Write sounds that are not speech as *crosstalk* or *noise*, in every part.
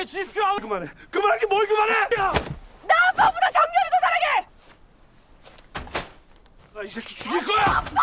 사랑해 주십시오. 그만해. 그만하기 뭘 그만해. 야! 나 아빠보다 정렬이도 사랑해. 나이 새끼 죽일 거야. 아빠!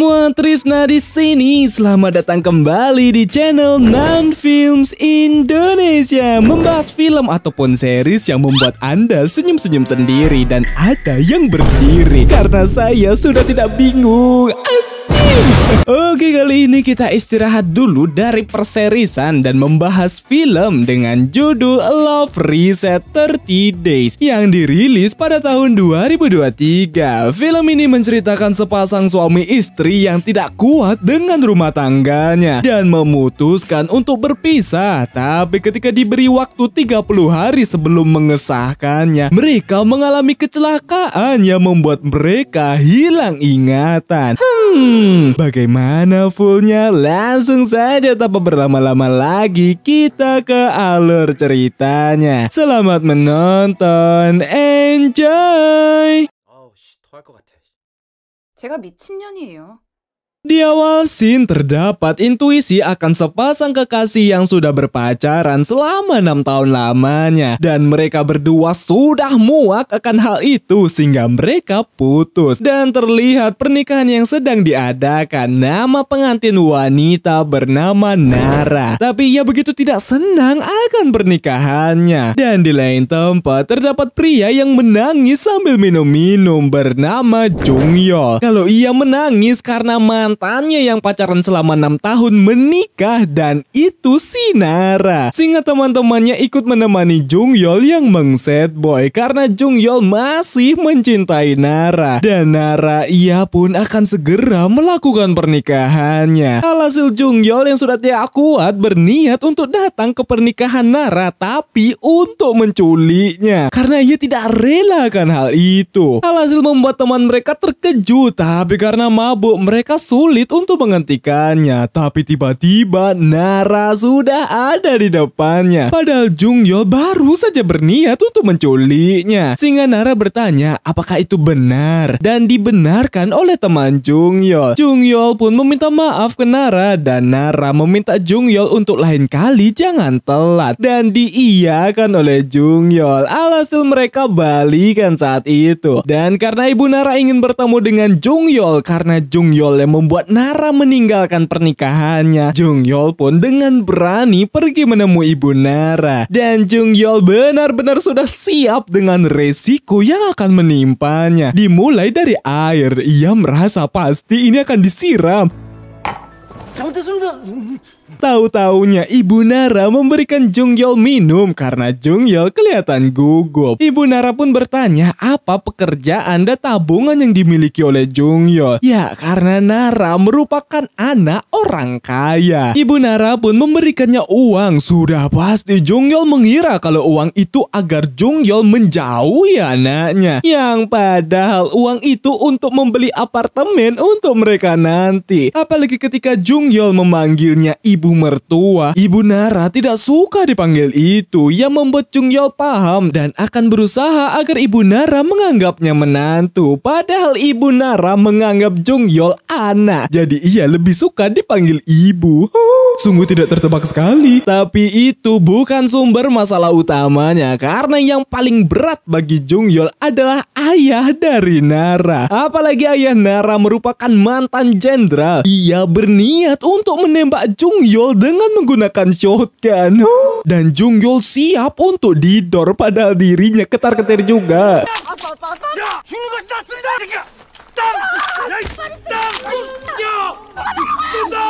semua, Trisna di sini. Selamat datang kembali di channel Nan Films Indonesia. Membahas film ataupun series yang membuat Anda senyum-senyum sendiri dan ada yang berdiri. Karena saya sudah tidak bingung. Anjing! Oke kali ini kita istirahat dulu dari perserisan dan membahas film dengan judul Love Reset 30 Days yang dirilis pada tahun 2023. Film ini menceritakan sepasang suami istri yang tidak kuat dengan rumah tangganya dan memutuskan untuk berpisah. Tapi ketika diberi waktu 30 hari sebelum mengesahkannya, mereka mengalami kecelakaan yang membuat mereka hilang ingatan. Hmm, bagaimana bagaimana fullnya? Langsung saja tanpa berlama-lama lagi kita ke alur ceritanya. Selamat menonton, enjoy! Oh, 제가 미친년이에요. Di awal scene terdapat intuisi akan sepasang kekasih yang sudah berpacaran selama enam tahun lamanya dan mereka berdua sudah muak akan hal itu sehingga mereka putus dan terlihat pernikahan yang sedang diadakan nama pengantin wanita bernama Nara tapi ia begitu tidak senang akan pernikahannya dan di lain tempat terdapat pria yang menangis sambil minum-minum bernama Jung Yol kalau ia menangis karena mantan mantannya yang pacaran selama enam tahun menikah dan itu si Nara. Sehingga teman-temannya ikut menemani Jung Yol yang mengset boy karena Jung Yol masih mencintai Nara. Dan Nara ia pun akan segera melakukan pernikahannya. Alhasil Jung Yol yang sudah tidak kuat berniat untuk datang ke pernikahan Nara tapi untuk menculiknya. Karena ia tidak rela akan hal itu. Alhasil membuat teman mereka terkejut tapi karena mabuk mereka suka sulit untuk menghentikannya, tapi tiba-tiba Nara sudah ada di depannya. Padahal Jung Yo baru saja berniat untuk menculiknya. Sehingga Nara bertanya apakah itu benar dan dibenarkan oleh teman Jung Jung Yo pun meminta maaf ke Nara dan Nara meminta Jung Yo untuk lain kali jangan telat dan diiyakan oleh Jung Yo Alhasil mereka balikan saat itu. Dan karena Ibu Nara ingin bertemu dengan Jung Yo karena Yo yang membuat membuat Nara meninggalkan pernikahannya. Jung Yol pun dengan berani pergi menemui ibu Nara. Dan Jung Yol benar-benar sudah siap dengan resiko yang akan menimpanya. Dimulai dari air, ia merasa pasti ini akan disiram. Tahu-taunya Ibu Nara memberikan Jungyol minum karena Jungyol kelihatan gugup. Ibu Nara pun bertanya apa pekerjaan dan tabungan yang dimiliki oleh Jungyol. Ya karena Nara merupakan anak orang kaya. Ibu Nara pun memberikannya uang. Sudah pasti Jungyol mengira kalau uang itu agar menjauh menjauhi anaknya. Yang padahal uang itu untuk membeli apartemen untuk mereka nanti. Apalagi ketika Jungyol memanggilnya Ibu ibu mertua, ibu Nara tidak suka dipanggil itu yang membuat Chung Yol paham dan akan berusaha agar ibu Nara menganggapnya menantu. Padahal ibu Nara menganggap Chung Yol anak, jadi ia lebih suka dipanggil ibu. Huh. *laughs* Sungguh tidak tertebak sekali. Tapi itu bukan sumber masalah utamanya karena yang paling berat bagi Jung Yol adalah ayah dari Nara. Apalagi ayah Nara merupakan mantan jenderal. Ia berniat untuk menembak Jung Yol dengan menggunakan shotgun. *gasps* Dan Jung Yol siap untuk didor padahal dirinya ketar-ketir juga. Ya,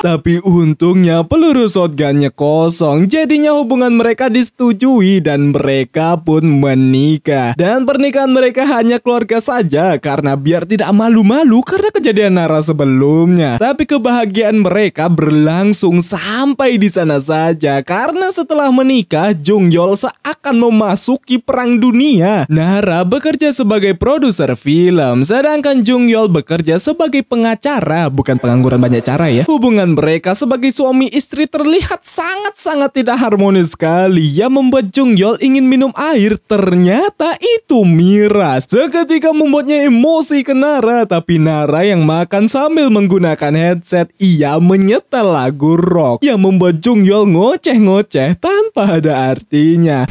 tapi untungnya peluru shotgunnya kosong Jadinya hubungan mereka disetujui dan mereka pun menikah Dan pernikahan mereka hanya keluarga saja Karena biar tidak malu-malu karena kejadian Nara sebelumnya Tapi kebahagiaan mereka berlangsung sampai di sana saja Karena setelah menikah Jung Yol seakan memasuki perang dunia Nara bekerja sebagai produser film Sedangkan Jung Yol Michael bekerja sebagai pengacara, bukan pengangguran banyak cara ya. Hubungan mereka sebagai suami istri terlihat sangat-sangat tidak harmonis sekali yang membuat Jung Yol ingin minum air. Ternyata itu miras. Seketika membuatnya emosi ke Nara, tapi Nara yang makan sambil menggunakan headset, ia menyetel lagu rock yang membuat Jung Yol ngoceh-ngoceh tanpa ada artinya.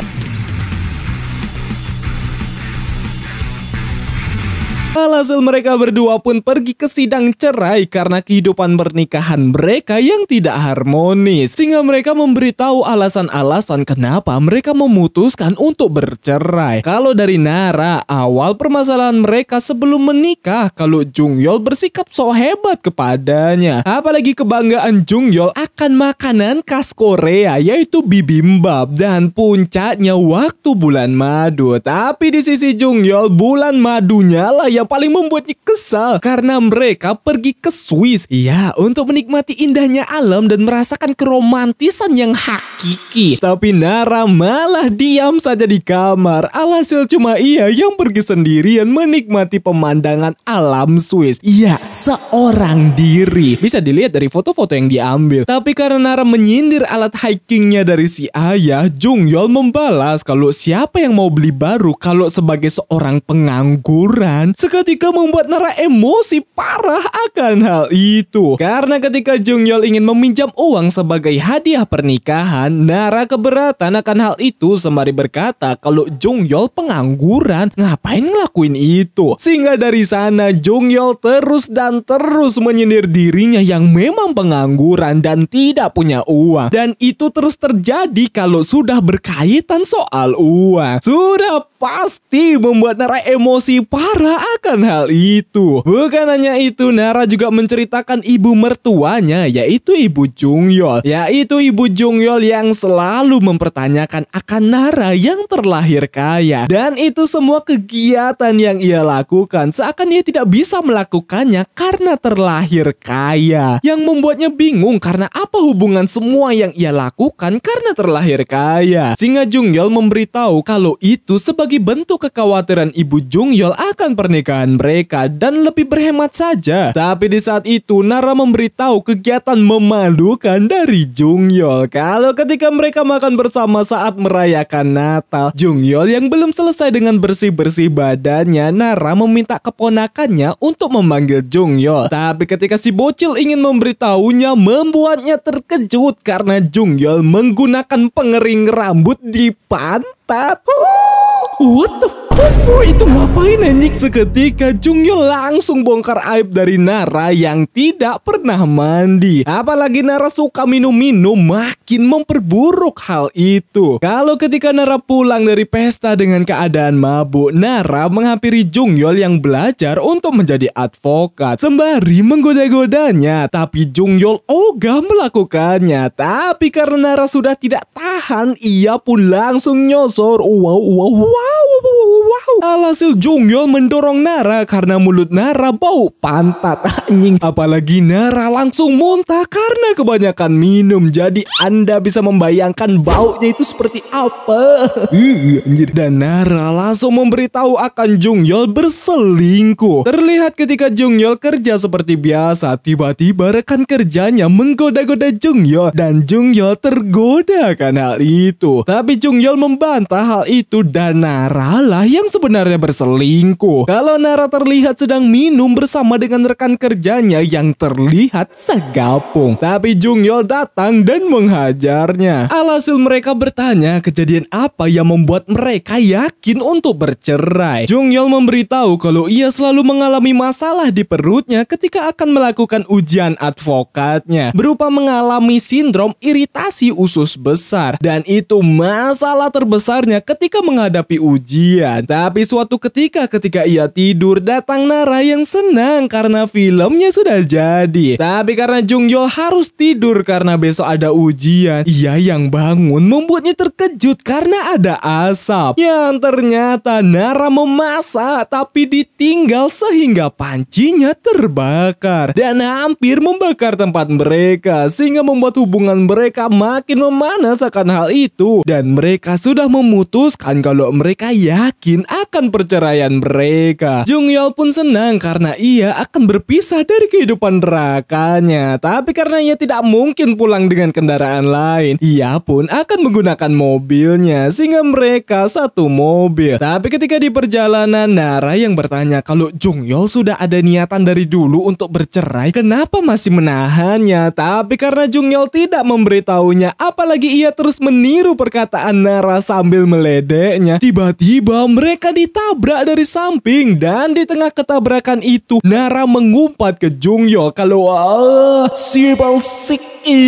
Alhasil mereka berdua pun pergi ke sidang cerai karena kehidupan pernikahan mereka yang tidak harmonis. Sehingga mereka memberitahu alasan-alasan kenapa mereka memutuskan untuk bercerai. Kalau dari Nara, awal permasalahan mereka sebelum menikah kalau Jungyol bersikap so hebat kepadanya. Apalagi kebanggaan Jungyol akan makanan khas Korea yaitu bibimbap dan puncaknya waktu bulan madu. Tapi di sisi Jungyol, bulan madunya lah yang yang paling membuatnya kesal karena mereka pergi ke Swiss. Ya, untuk menikmati indahnya alam dan merasakan keromantisan yang hakiki. Tapi Nara malah diam saja di kamar. Alhasil cuma ia yang pergi sendirian menikmati pemandangan alam Swiss. Iya, seorang diri. Bisa dilihat dari foto-foto yang diambil. Tapi karena Nara menyindir alat hikingnya dari si ayah, Jung Yol membalas kalau siapa yang mau beli baru kalau sebagai seorang pengangguran seketika membuat Nara emosi parah akan hal itu. Karena ketika Jung Yol ingin meminjam uang sebagai hadiah pernikahan, Nara keberatan akan hal itu sembari berkata kalau Jung Yol pengangguran, ngapain ngelakuin itu? Sehingga dari sana Jung Yol terus dan terus menyindir dirinya yang memang pengangguran dan tidak punya uang. Dan itu terus terjadi kalau sudah berkaitan soal uang. Sudah pasti membuat Nara emosi parah akan hal itu. Bukan hanya itu, Nara juga menceritakan ibu mertuanya, yaitu ibu Jungyol. Yaitu ibu Jungyol yang selalu mempertanyakan akan Nara yang terlahir kaya. Dan itu semua kegiatan yang ia lakukan, seakan ia tidak bisa melakukannya karena terlahir kaya. Yang membuatnya bingung karena apa hubungan semua yang ia lakukan karena terlahir kaya. Singa Jungyol memberitahu kalau itu sebagai sebagai bentuk kekhawatiran ibu Jung Yol akan pernikahan mereka dan lebih berhemat saja. Tapi di saat itu Nara memberitahu kegiatan memalukan dari Jung Yol. Kalau ketika mereka makan bersama saat merayakan Natal, Jung Yol yang belum selesai dengan bersih-bersih badannya, Nara meminta keponakannya untuk memanggil Jung Yol. Tapi ketika si bocil ingin memberitahunya, membuatnya terkejut karena Jung Yol menggunakan pengering rambut di pantat. Huh. What the Bumbu itu ngapain anjing? Seketika Yul langsung bongkar aib dari Nara yang tidak pernah mandi. Apalagi Nara suka minum-minum makin memperburuk hal itu. Kalau ketika Nara pulang dari pesta dengan keadaan mabuk, Nara menghampiri Yul yang belajar untuk menjadi advokat sembari menggoda-godanya. Tapi Jungyul ogah melakukannya. Tapi karena Nara sudah tidak tahan, ia pun langsung nyosor. Wow, wow, wow wow. Alhasil Jongyol mendorong Nara karena mulut Nara bau pantat *laughs* anjing. Apalagi Nara langsung muntah karena kebanyakan minum. Jadi Anda bisa membayangkan baunya itu seperti apa. *laughs* Iya, dan Nara langsung memberitahu akan Jongyol berselingkuh. Terlihat ketika Jongyol kerja seperti biasa, tiba-tiba rekan kerjanya menggoda-goda Jongyol dan Jongyol tergoda karena hal itu. Tapi Jongyol membantah hal itu dan Nara Allah yang sebenarnya berselingkuh. Kalau Nara terlihat sedang minum bersama dengan rekan kerjanya yang terlihat segapung. Tapi Jung Jungyol datang dan menghajarnya. Alhasil mereka bertanya kejadian apa yang membuat mereka yakin untuk bercerai. Jung Jungyol memberitahu kalau ia selalu mengalami masalah di perutnya ketika akan melakukan ujian advokatnya. Berupa mengalami sindrom iritasi usus besar. Dan itu masalah terbesarnya ketika menghadapi ujian ujian. Tapi suatu ketika ketika ia tidur, datang Nara yang senang karena filmnya sudah jadi. Tapi karena Jung Yol harus tidur karena besok ada ujian, ia yang bangun membuatnya terkejut karena ada asap. Yang ternyata Nara memasak tapi ditinggal sehingga pancinya terbakar dan hampir membakar tempat mereka sehingga membuat hubungan mereka makin memanas akan hal itu dan mereka sudah memutuskan kalau mereka yakin akan perceraian mereka. Jung Yol pun senang karena ia akan berpisah dari kehidupan nerakanya. Tapi karena ia tidak mungkin pulang dengan kendaraan lain, ia pun akan menggunakan mobilnya sehingga mereka satu mobil. Tapi ketika di perjalanan, Nara yang bertanya kalau Jung Yol sudah ada niatan dari dulu untuk bercerai, kenapa masih menahannya? Tapi karena Jung Yol tidak memberitahunya, apalagi ia terus meniru perkataan Nara sambil meledeknya, tiba-tiba tiba-tiba mereka ditabrak dari samping dan di tengah ketabrakan itu Nara mengumpat ke Jungyo kalau ah, si Balsik I.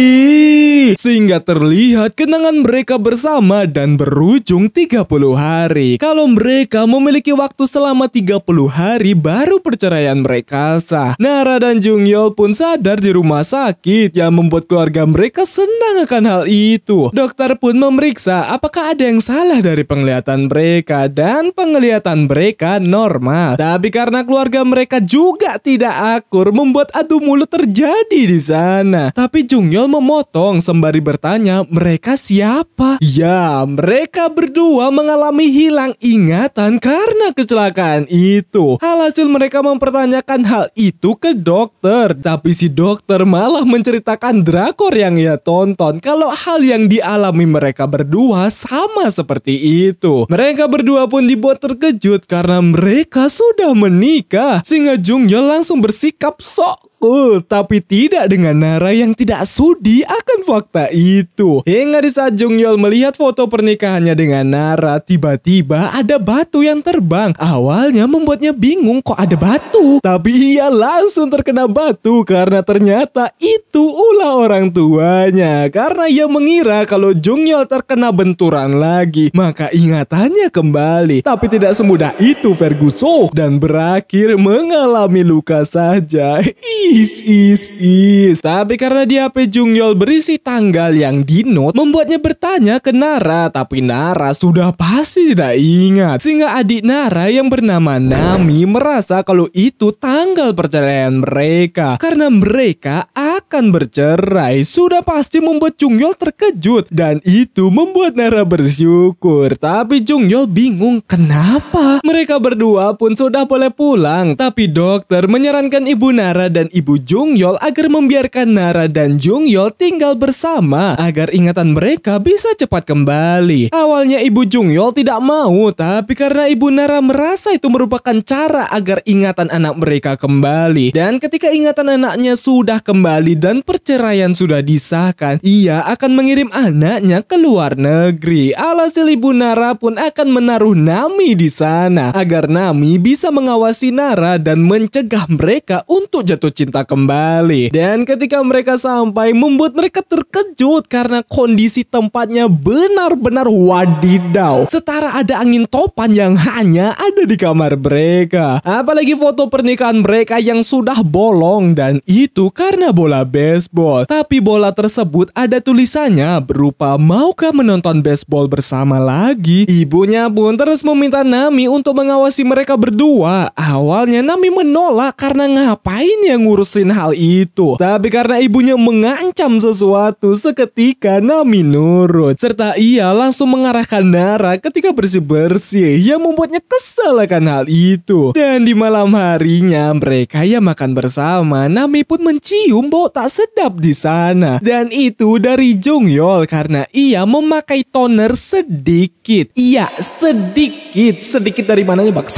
Sehingga terlihat kenangan mereka bersama dan berujung 30 hari. Kalau mereka memiliki waktu selama 30 hari baru perceraian mereka sah. Nara dan Jungyol pun sadar di rumah sakit yang membuat keluarga mereka senang akan hal itu. Dokter pun memeriksa apakah ada yang salah dari penglihatan mereka dan penglihatan mereka normal. Tapi karena keluarga mereka juga tidak akur, membuat adu mulut terjadi di sana. Tapi Jungyol memotong sembari bertanya, mereka siapa? Ya, mereka berdua mengalami hilang ingatan karena kecelakaan itu. Alhasil mereka mempertanyakan hal itu ke dokter. Tapi si dokter malah menceritakan drakor yang ia tonton kalau hal yang dialami mereka berdua sama seperti itu. Mereka ber Berdua pun dibuat terkejut karena mereka sudah menikah. Sehingga Jung langsung bersikap sok cool, oh, tapi tidak dengan Nara yang tidak sudi akan fakta itu. Hingga di saat Jung Yol melihat foto pernikahannya dengan Nara, tiba-tiba ada batu yang terbang. Awalnya membuatnya bingung kok ada batu, tapi ia langsung terkena batu karena ternyata itu ulah orang tuanya. Karena ia mengira kalau Jung Yol terkena benturan lagi, maka ingatannya kembali. Tapi tidak semudah itu Ferguson dan berakhir mengalami luka saja. *laughs* Is, is, is. Tapi karena di HP Jungyol berisi tanggal yang di note membuatnya bertanya ke Nara. Tapi Nara sudah pasti tidak ingat. Sehingga adik Nara yang bernama Nami merasa kalau itu tanggal perceraian mereka. Karena mereka akan bercerai. Sudah pasti membuat Jungyol terkejut. Dan itu membuat Nara bersyukur. Tapi Jungyol bingung kenapa. Mereka berdua pun sudah boleh pulang. Tapi dokter menyarankan ibu Nara dan ibu ibu Jung Yol agar membiarkan Nara dan Jung Yol tinggal bersama agar ingatan mereka bisa cepat kembali. Awalnya ibu Jung Yol tidak mau, tapi karena ibu Nara merasa itu merupakan cara agar ingatan anak mereka kembali. Dan ketika ingatan anaknya sudah kembali dan perceraian sudah disahkan, ia akan mengirim anaknya ke luar negeri. Alhasil ibu Nara pun akan menaruh Nami di sana agar Nami bisa mengawasi Nara dan mencegah mereka untuk jatuh cinta cinta kembali. Dan ketika mereka sampai membuat mereka terkejut karena kondisi tempatnya benar-benar wadidau Setara ada angin topan yang hanya ada di kamar mereka. Apalagi foto pernikahan mereka yang sudah bolong dan itu karena bola baseball. Tapi bola tersebut ada tulisannya berupa maukah menonton baseball bersama lagi? Ibunya pun terus meminta Nami untuk mengawasi mereka berdua. Awalnya Nami menolak karena ngapain yang ngurus ngurusin hal itu. Tapi karena ibunya mengancam sesuatu, seketika Nami nurut. Serta ia langsung mengarahkan Nara ketika bersih-bersih yang membuatnya kesel akan hal itu. Dan di malam harinya mereka yang makan bersama, Nami pun mencium bau tak sedap di sana. Dan itu dari Jongyol karena ia memakai toner sedikit. Iya, sedikit. Sedikit dari mananya baksa?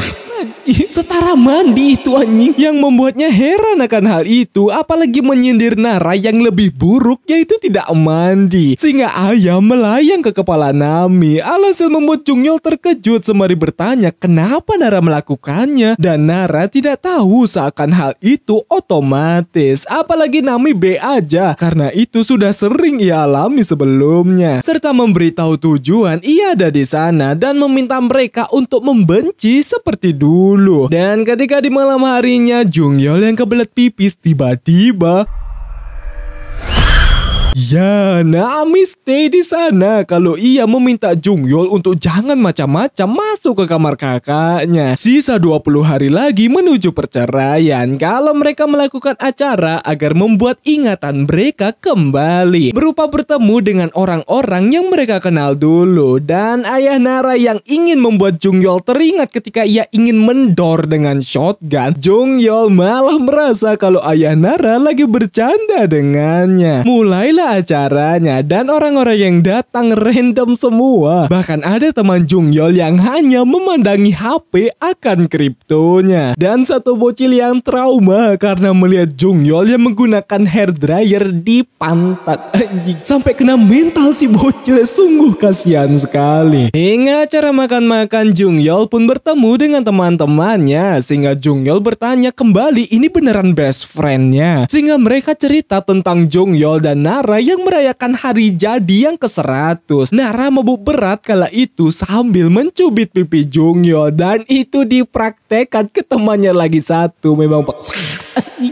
Setara mandi itu anjing yang membuatnya heran akan hal itu, apalagi menyindir Nara yang lebih buruk yaitu tidak mandi. sehingga ayam melayang ke kepala Nami. Alhasil membuat Jungyol terkejut sembari bertanya kenapa Nara melakukannya. Dan Nara tidak tahu seakan hal itu otomatis. Apalagi Nami B aja karena itu sudah sering ia alami sebelumnya. Serta memberitahu tujuan ia ada di sana dan meminta mereka untuk membenci seperti dulu. Dan ketika di malam harinya Jungyol yang kebelet pipi tipis tiba-tiba Ya, nah stay di sana kalau ia meminta Jungyol untuk jangan macam-macam masuk ke kamar kakaknya. Sisa 20 hari lagi menuju perceraian kalau mereka melakukan acara agar membuat ingatan mereka kembali. Berupa bertemu dengan orang-orang yang mereka kenal dulu dan ayah Nara yang ingin membuat Jungyol teringat ketika ia ingin mendor dengan shotgun. Jungyol malah merasa kalau ayah Nara lagi bercanda dengannya. Mulailah gimana acaranya dan orang-orang yang datang random semua. Bahkan ada teman Jungyol yang hanya memandangi HP akan kriptonya. Dan satu bocil yang trauma karena melihat Jungyol yang menggunakan hair dryer di pantat anjing. Sampai kena mental si bocil, sungguh kasihan sekali. Hingga acara makan-makan Jungyol pun bertemu dengan teman-temannya. Sehingga Jungyol bertanya kembali ini beneran best friendnya. Sehingga mereka cerita tentang Jungyol dan Nara acara yang merayakan hari jadi yang ke-100. Nara mabuk berat kala itu sambil mencubit pipi Jungyo dan itu dipraktekkan ke temannya lagi satu. Memang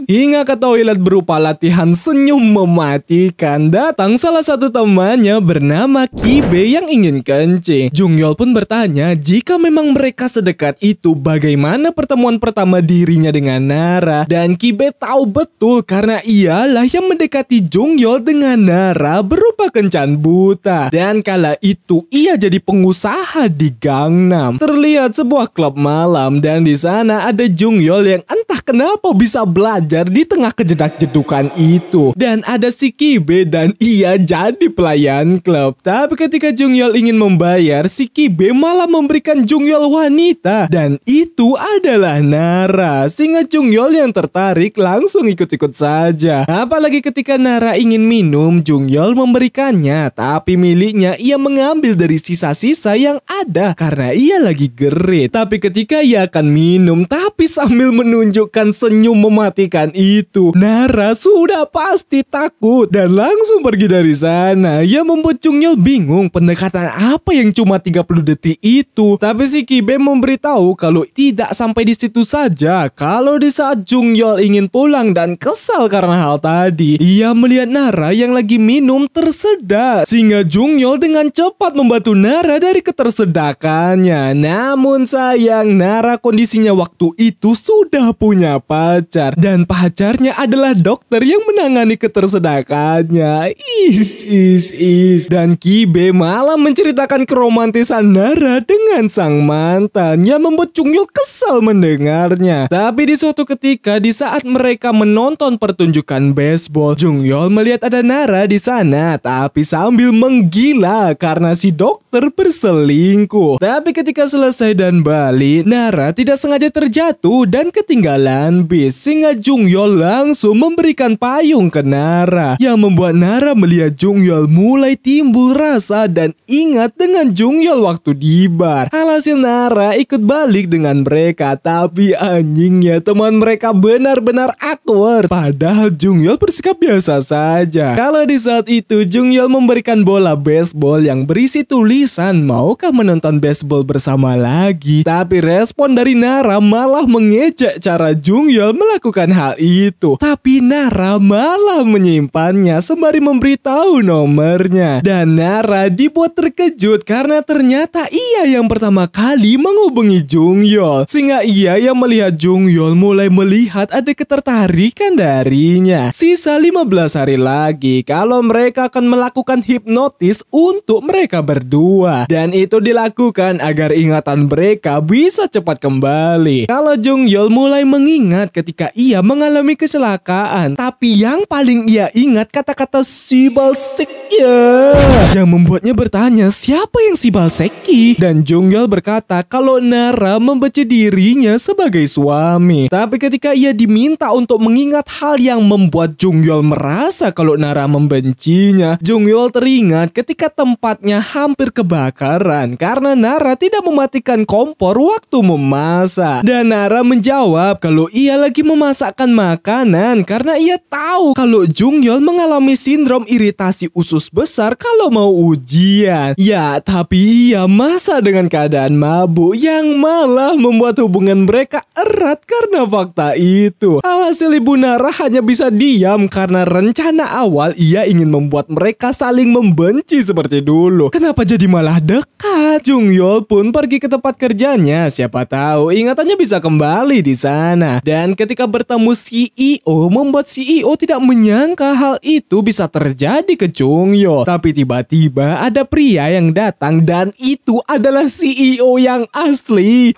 Hingga ke Toilet berupa latihan senyum mematikan datang salah satu temannya bernama Kibe yang ingin kencing. Jungyol pun bertanya jika memang mereka sedekat itu bagaimana pertemuan pertama dirinya dengan Nara. Dan Kibe tahu betul karena ialah yang mendekati Jungyol dengan Nara berupa kencan buta. Dan kala itu ia jadi pengusaha di Gangnam. Terlihat sebuah klub malam dan di sana ada Jungyol yang entah kenapa bisa belajar terhajar di tengah kejedak-jedukan itu. Dan ada si Kibe dan ia jadi pelayan klub. Tapi ketika Jungyol ingin membayar, si Kibe malah memberikan Jungyol wanita. Dan itu adalah Nara. Sehingga Jungyol yang tertarik langsung ikut-ikut saja. Apalagi ketika Nara ingin minum, Jungyol memberikannya. Tapi miliknya ia mengambil dari sisa-sisa yang ada karena ia lagi gerit. Tapi ketika ia akan minum, tapi sambil menunjukkan senyum mematikan memperhatikan itu. Nara sudah pasti takut dan langsung pergi dari sana. Ia membuat Chungnyul bingung pendekatan apa yang cuma 30 detik itu. Tapi si Kibe memberitahu kalau tidak sampai di situ saja. Kalau di saat Chungnyul ingin pulang dan kesal karena hal tadi, ia melihat Nara yang lagi minum tersedak. Sehingga Chungnyul dengan cepat membantu Nara dari ketersedakannya. Namun sayang Nara kondisinya waktu itu sudah punya pacar dan dan pacarnya adalah dokter yang menangani ketersedakannya. Is, is, is. Dan Kibe malah menceritakan keromantisan Nara dengan sang mantan yang membuat Chungyul kesal mendengarnya. Tapi di suatu ketika di saat mereka menonton pertunjukan baseball, Chungyul melihat ada Nara di sana tapi sambil menggila karena si dokter berselingkuh. Tapi ketika selesai dan balik, Nara tidak sengaja terjatuh dan ketinggalan bis sehingga Jungyol langsung memberikan payung ke Nara yang membuat Nara melihat Jungyol mulai timbul rasa dan ingat dengan Jungyol waktu di bar. Alhasil Nara ikut balik dengan mereka tapi anjingnya teman mereka benar-benar awkward. Padahal Jungyol bersikap biasa saja. Kalau di saat itu Jungyol memberikan bola baseball yang berisi tulisan maukah menonton baseball bersama lagi. Tapi respon dari Nara malah mengejek cara Jungyol melakukan hal itu. Tapi Nara malah menyimpannya sembari memberitahu nomornya. Dan Nara dibuat terkejut karena ternyata ia yang pertama kali menghubungi Jung Jungyol. Sehingga ia yang melihat Jung Jungyol mulai melihat ada ketertarikan darinya. Sisa 15 hari lagi kalau mereka akan melakukan hipnotis untuk mereka berdua. Dan itu dilakukan agar ingatan mereka bisa cepat kembali. Kalau Jung Jungyol mulai mengingat ketika ia mengalami kecelakaan. Tapi yang paling ia ingat kata-kata si Balsekya. Yang membuatnya bertanya siapa yang si Balseki. Dan Jonghyul berkata kalau Nara membenci dirinya sebagai suami. Tapi ketika ia diminta untuk mengingat hal yang membuat Jonghyul merasa kalau Nara membencinya, Jonghyul teringat ketika tempatnya hampir kebakaran karena Nara tidak mematikan kompor waktu memasak. Dan Nara menjawab kalau ia lagi memasak akan makanan karena ia tahu kalau Jungyeol mengalami sindrom iritasi usus besar kalau mau ujian. Ya, tapi ia masa dengan keadaan mabuk yang malah membuat hubungan mereka erat karena fakta itu. Alhasil Ibu Nara hanya bisa diam karena rencana awal ia ingin membuat mereka saling membenci seperti dulu. Kenapa jadi malah dekat? Jungyeol pun pergi ke tempat kerjanya. Siapa tahu ingatannya bisa kembali di sana. Dan ketika bertemu ketemu CEO membuat CEO tidak menyangka hal itu bisa terjadi ke Chungyo. Tapi tiba-tiba ada pria yang datang dan itu adalah CEO yang asli.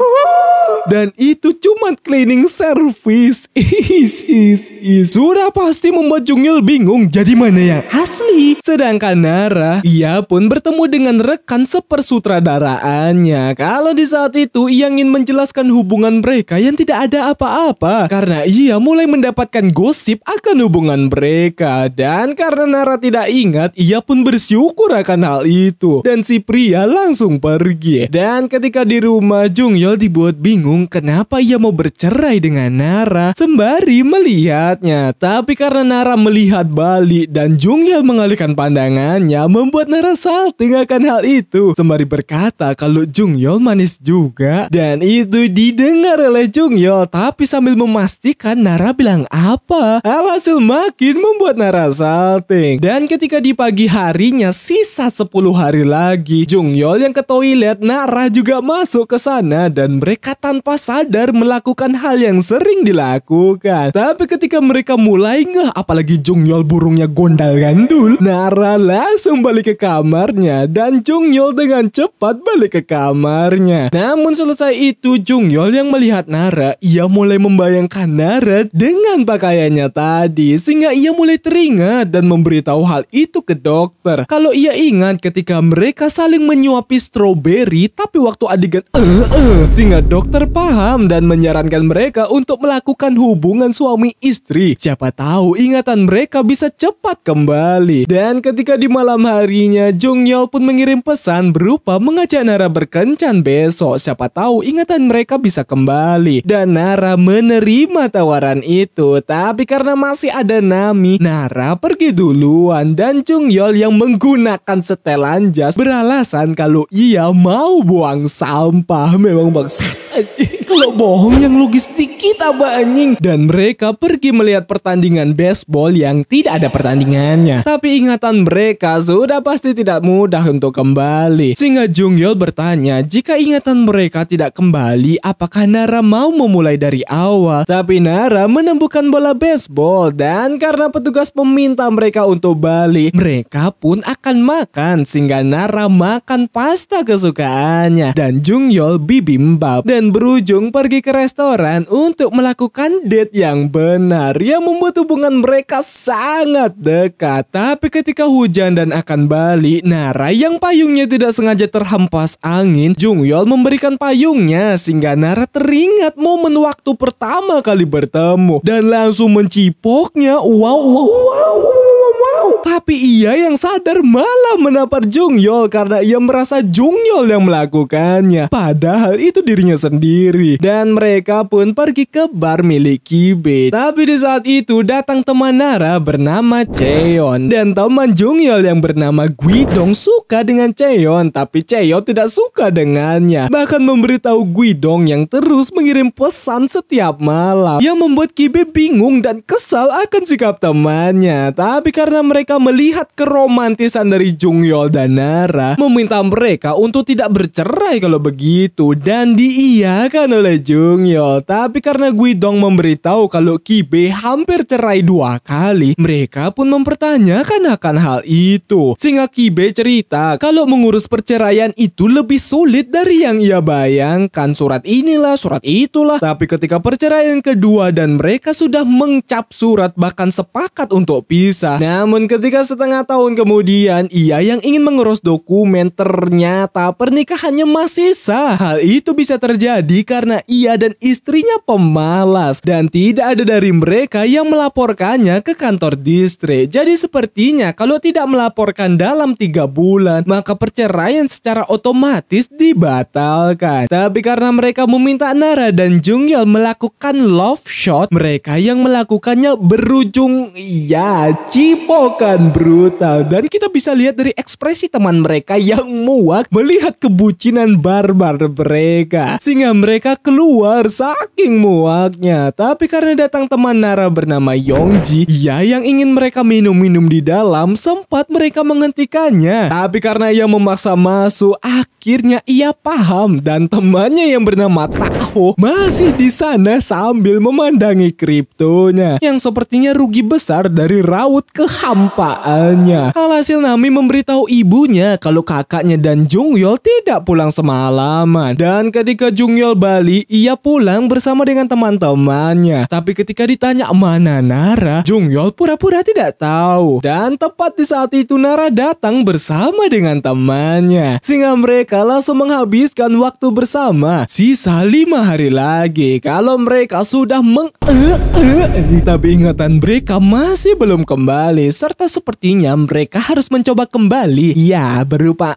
Dan itu cuma cleaning service. *laughs* Is, is, Sudah pasti membuat Jungil bingung jadi mana yang asli. Sedangkan Nara, ia pun bertemu dengan rekan sepersutradaraannya. Kalau di saat itu ia ingin menjelaskan hubungan mereka yang tidak ada apa-apa. Karena ia ia mulai mendapatkan gosip akan hubungan mereka. Dan karena Nara tidak ingat, ia pun bersyukur akan hal itu. Dan si pria langsung pergi. Dan ketika di rumah, Jungyol dibuat bingung kenapa ia mau bercerai dengan Nara sembari melihatnya. Tapi karena Nara melihat Bali dan Jungyol mengalihkan pandangannya, membuat Nara salting akan hal itu. Sembari berkata kalau Jungyol manis juga. Dan itu didengar oleh Jungyol, tapi sambil memastikan Nara bilang apa? Alhasil makin membuat Nara salting. Dan ketika di pagi harinya sisa 10 hari lagi, Jung Yol yang ke toilet, Nara juga masuk ke sana dan mereka tanpa sadar melakukan hal yang sering dilakukan. Tapi ketika mereka mulai ngeh apalagi Jung Yol burungnya gondal gandul, Nara langsung balik ke kamarnya dan Jung Yol dengan cepat balik ke kamarnya. Namun selesai itu Jung Yol yang melihat Nara, ia mulai membayangkan Nara Jared dengan pakaiannya tadi sehingga ia mulai teringat dan memberitahu hal itu ke dokter. Kalau ia ingat ketika mereka saling menyuapi stroberi tapi waktu adegan eh eh sehingga dokter paham dan menyarankan mereka untuk melakukan hubungan suami istri. Siapa tahu ingatan mereka bisa cepat kembali. Dan ketika di malam harinya Jung Yeol pun mengirim pesan berupa mengajak Nara berkencan besok. Siapa tahu ingatan mereka bisa kembali. Dan Nara menerima tawaran tawaran itu, tapi karena masih ada Nami, Nara pergi duluan dan Chung Yol yang menggunakan setelan jas beralasan kalau ia mau buang sampah memang bangsa. Lo bohong yang logis dikit apa anjing. Dan mereka pergi melihat pertandingan baseball yang tidak ada pertandingannya. Tapi ingatan mereka sudah pasti tidak mudah untuk kembali. Sehingga Jung Jungyeol bertanya jika ingatan mereka tidak kembali apakah Nara mau memulai dari awal. Tapi Nara menemukan bola baseball dan karena petugas meminta mereka untuk balik mereka pun akan makan sehingga Nara makan pasta kesukaannya. Dan Jung Jungyeol bibimbap dan berujung langsung pergi ke restoran untuk melakukan date yang benar yang membuat hubungan mereka sangat dekat. Tapi ketika hujan dan akan balik, Nara yang payungnya tidak sengaja terhempas angin, Jungyol memberikan payungnya sehingga Nara teringat momen waktu pertama kali bertemu dan langsung mencipoknya. Wow, wow, wow. Wow. Tapi ia yang sadar malah menampar Jungyol karena ia merasa Jungyol yang melakukannya. Padahal itu dirinya sendiri. Dan mereka pun pergi ke bar milik Kibe. Tapi di saat itu datang teman Nara bernama Cheon. Dan teman Jungyol yang bernama Guidong suka dengan Cheon. Tapi Cheon tidak suka dengannya. Bahkan memberitahu Guidong yang terus mengirim pesan setiap malam. Yang membuat Kibe bingung dan kesal akan sikap temannya. Tapi karena mereka melihat keromantisan dari Jungyol dan Nara, meminta mereka untuk tidak bercerai kalau begitu dan diiyakan oleh Jungyol. Tapi karena Guidong memberitahu kalau Kibe hampir cerai dua kali, mereka pun mempertanyakan akan hal itu. Sehingga Kibe cerita kalau mengurus perceraian itu lebih sulit dari yang ia bayangkan. Surat inilah, surat itulah. Tapi ketika perceraian kedua dan mereka sudah mengcap surat bahkan sepakat untuk pisah. Nah, namun ketika setengah tahun kemudian, ia yang ingin mengurus dokumen ternyata pernikahannya masih sah. Hal itu bisa terjadi karena ia dan istrinya pemalas dan tidak ada dari mereka yang melaporkannya ke kantor distrik. Jadi sepertinya kalau tidak melaporkan dalam tiga bulan, maka perceraian secara otomatis dibatalkan. Tapi karena mereka meminta Nara dan Jungyol melakukan love shot, mereka yang melakukannya berujung ya cipo kan brutal dan kita bisa lihat dari ekspresi teman mereka yang muak melihat kebucinan barbar mereka sehingga mereka keluar saking muaknya. Tapi karena datang teman Nara bernama Yongji, ia ya yang ingin mereka minum-minum di dalam sempat mereka menghentikannya. Tapi karena ia memaksa masuk, akhirnya ia paham dan temannya yang bernama Taho masih di sana sambil memandangi kriptonya yang sepertinya rugi besar dari raut keham kehampaannya. Alhasil Nami memberitahu ibunya kalau kakaknya dan Jungyol tidak pulang semalaman. Dan ketika Jungyol balik, ia pulang bersama dengan teman-temannya. Tapi ketika ditanya mana Nara, Jungyol pura-pura tidak tahu. Dan tepat di saat itu Nara datang bersama dengan temannya. Sehingga mereka langsung menghabiskan waktu bersama sisa lima hari lagi. Kalau mereka sudah meng... Eh, eh, eh. tapi ingatan mereka masih belum kembali serta sepertinya mereka harus mencoba kembali. Ya, berupa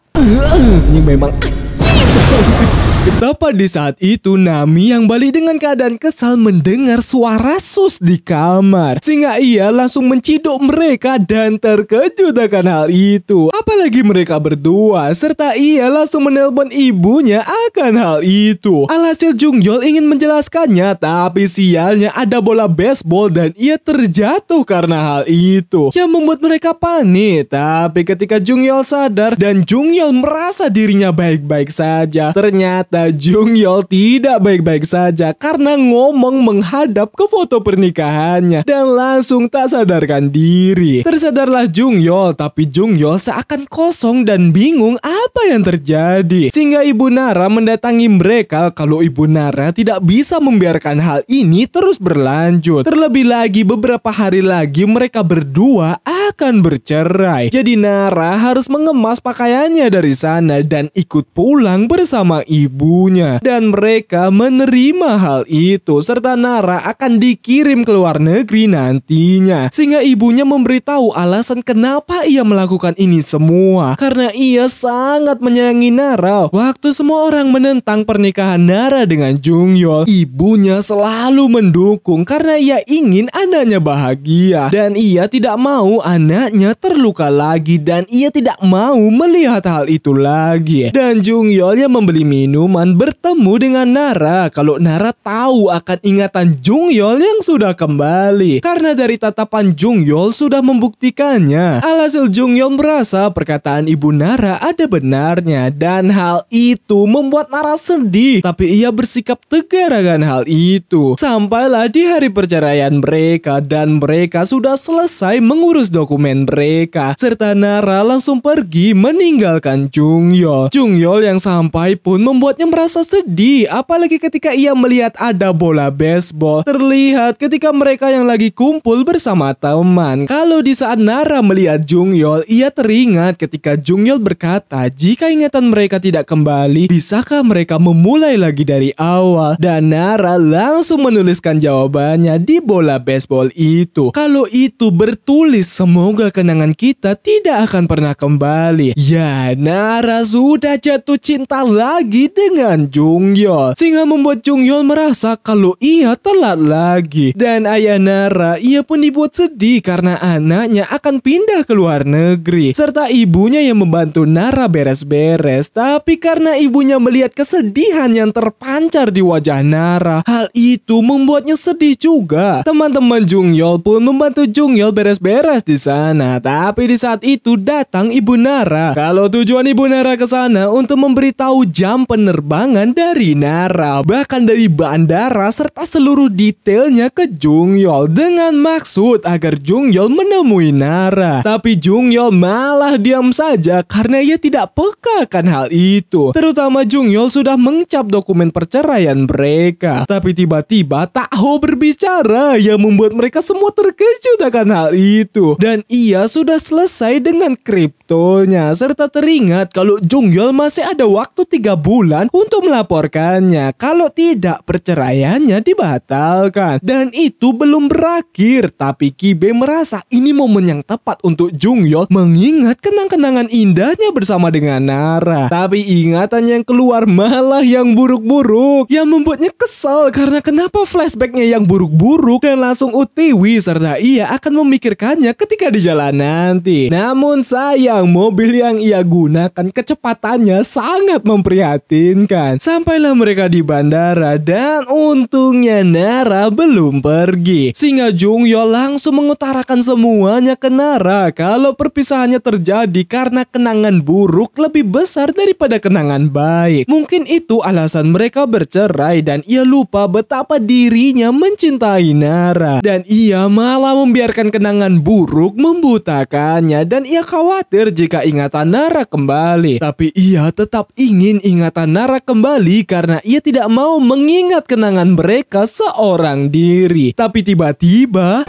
yang *clears throat* memang *laughs* Tepat di saat itu, Nami yang balik dengan keadaan kesal mendengar suara Sus di kamar. Sehingga ia langsung menciduk mereka dan terkejut akan hal itu. Apalagi mereka berdua, serta ia langsung menelpon ibunya akan hal itu. Alhasil Jungyol ingin menjelaskannya, tapi sialnya ada bola baseball dan ia terjatuh karena hal itu. Yang membuat mereka panik, tapi ketika Jungyol sadar dan Jungyol merasa dirinya baik-baik saja, ternyata ternyata Jung Yol tidak baik-baik saja karena ngomong menghadap ke foto pernikahannya dan langsung tak sadarkan diri. Tersadarlah Jung Yol, tapi Jung Yol seakan kosong dan bingung apa yang terjadi. Sehingga Ibu Nara mendatangi mereka kalau Ibu Nara tidak bisa membiarkan hal ini terus berlanjut. Terlebih lagi beberapa hari lagi mereka berdua akan bercerai. Jadi Nara harus mengemas pakaiannya dari sana dan ikut pulang bersama ibu ibunya dan mereka menerima hal itu serta Nara akan dikirim ke luar negeri nantinya sehingga ibunya memberitahu alasan kenapa ia melakukan ini semua karena ia sangat menyayangi Nara waktu semua orang menentang pernikahan Nara dengan Jung Jungyol ibunya selalu mendukung karena ia ingin anaknya bahagia dan ia tidak mau anaknya terluka lagi dan ia tidak mau melihat hal itu lagi dan Jung Jungyol yang membeli minum Suman bertemu dengan Nara kalau Nara tahu akan ingatan Jung Yol yang sudah kembali. Karena dari tatapan Jung Yol sudah membuktikannya. Alhasil Jung Yol merasa perkataan ibu Nara ada benarnya dan hal itu membuat Nara sedih. Tapi ia bersikap tegar akan hal itu. Sampailah di hari perceraian mereka dan mereka sudah selesai mengurus dokumen mereka. Serta Nara langsung pergi meninggalkan Jung Jung Yol yang sampai pun membuat membuatnya merasa sedih. Apalagi ketika ia melihat ada bola baseball terlihat ketika mereka yang lagi kumpul bersama teman. Kalau di saat Nara melihat Jungyol, ia teringat ketika Jungyol berkata jika ingatan mereka tidak kembali, bisakah mereka memulai lagi dari awal? Dan Nara langsung menuliskan jawabannya di bola baseball itu. Kalau itu bertulis, semoga kenangan kita tidak akan pernah kembali. Ya, Nara sudah jatuh cinta lagi dengan dengan Jung Yol. Sehingga membuat Jung Yol merasa kalau ia telat lagi. Dan ayah Nara, ia pun dibuat sedih karena anaknya akan pindah ke luar negeri. Serta ibunya yang membantu Nara beres-beres. Tapi karena ibunya melihat kesedihan yang terpancar di wajah Nara, hal itu membuatnya sedih juga. Teman-teman Jung Yol pun membantu Jung Yol beres-beres di sana. Tapi di saat itu datang ibu Nara. Kalau tujuan ibu Nara ke sana untuk memberitahu jam penerbangan penerbangan dari Nara, bahkan dari bandara serta seluruh detailnya ke Jungyol dengan maksud agar Jungyol menemui Nara. Tapi Jungyol malah diam saja karena ia tidak peka akan hal itu. Terutama Jungyol sudah mengucap dokumen perceraian mereka. Tapi tiba-tiba Tak Ho berbicara yang membuat mereka semua terkejut akan hal itu. Dan ia sudah selesai dengan kriptonya serta teringat kalau Jungyol masih ada waktu tiga bulan perceraian untuk melaporkannya kalau tidak perceraiannya dibatalkan. Dan itu belum berakhir, tapi Kibe merasa ini momen yang tepat untuk jung Jungyeol mengingat kenang-kenangan indahnya bersama dengan Nara. Tapi ingatan yang keluar malah yang buruk-buruk yang membuatnya kesal karena kenapa flashbacknya yang buruk-buruk dan langsung utiwi serta ia akan memikirkannya ketika di jalan nanti. Namun sayang mobil yang ia gunakan kecepatannya sangat memprihatinkan meyakinkan. Sampailah mereka di bandara dan untungnya Nara belum pergi. Sehingga Jungyo langsung mengutarakan semuanya ke Nara kalau perpisahannya terjadi karena kenangan buruk lebih besar daripada kenangan baik. Mungkin itu alasan mereka bercerai dan ia lupa betapa dirinya mencintai Nara. Dan ia malah membiarkan kenangan buruk membutakannya dan ia khawatir jika ingatan Nara kembali. Tapi ia tetap ingin ingatan Nara kembali karena ia tidak mau mengingat kenangan mereka seorang diri. Tapi tiba-tiba...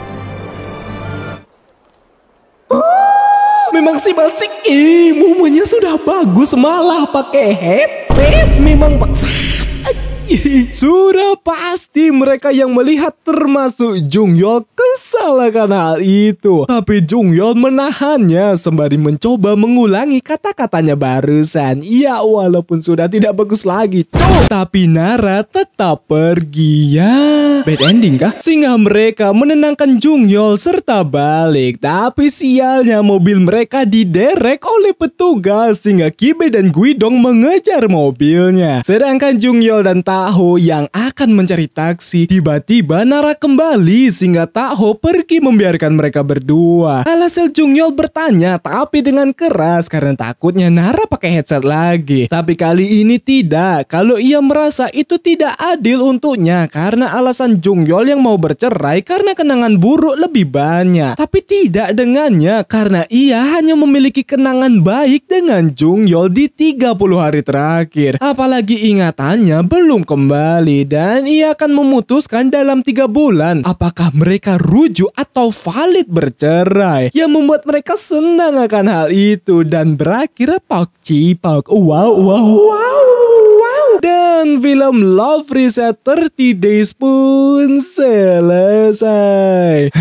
memang si Balsik ini sudah bagus malah pakai headset. Memang *laughs* Sudah pasti mereka yang melihat termasuk Jung Yol kesal akan hal itu. Tapi Jung Yol menahannya sembari mencoba mengulangi kata-katanya barusan. Ya walaupun sudah tidak bagus lagi. Cuk! Tapi Nara tetap pergi ya. Bad ending kah? Sehingga mereka menenangkan Jung Yol serta balik. Tapi sialnya mobil mereka diderek oleh petugas sehingga Kibe dan Guidong mengejar mobilnya. Sedangkan Jung Yol dan Ta Taho yang akan mencari taksi. Tiba-tiba Nara kembali sehingga Taho pergi membiarkan mereka berdua. Alhasil Jungyol bertanya tapi dengan keras karena takutnya Nara pakai headset lagi. Tapi kali ini tidak. Kalau ia merasa itu tidak adil untuknya karena alasan Jungyol yang mau bercerai karena kenangan buruk lebih banyak. Tapi tidak dengannya karena ia hanya memiliki kenangan baik dengan Jungyol di 30 hari terakhir. Apalagi ingatannya belum kembali dan ia akan memutuskan dalam tiga bulan apakah mereka rujuk atau valid bercerai yang membuat mereka senang akan hal itu dan berakhir pak cipak wow wow wow wow dan film Love Reset 30 Days pun selesai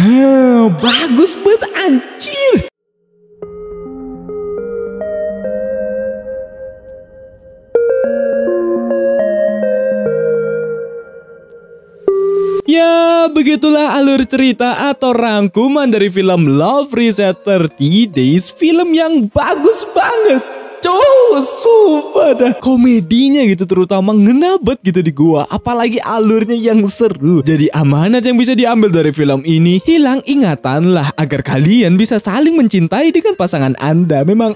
bagus banget anjir Ya, begitulah alur cerita atau rangkuman dari film Love Reset 30 Days. Film yang bagus banget. Cowok, sumpah dah. Komedinya gitu terutama ngenabet gitu di gua. Apalagi alurnya yang seru. Jadi amanat yang bisa diambil dari film ini, hilang ingatanlah agar kalian bisa saling mencintai dengan pasangan Anda. Memang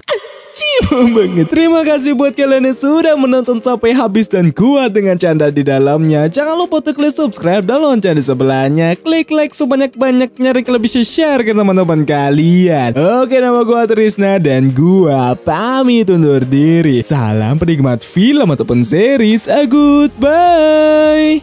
cium banget. Terima kasih buat kalian yang sudah menonton sampai habis dan kuat dengan canda di dalamnya. Jangan lupa untuk klik subscribe dan lonceng di sebelahnya. Klik like sebanyak-banyaknya dan lebih share ke teman-teman kalian. Oke, nama gua Trisna dan gua pamit undur diri. Salam penikmat film ataupun series. A Goodbye.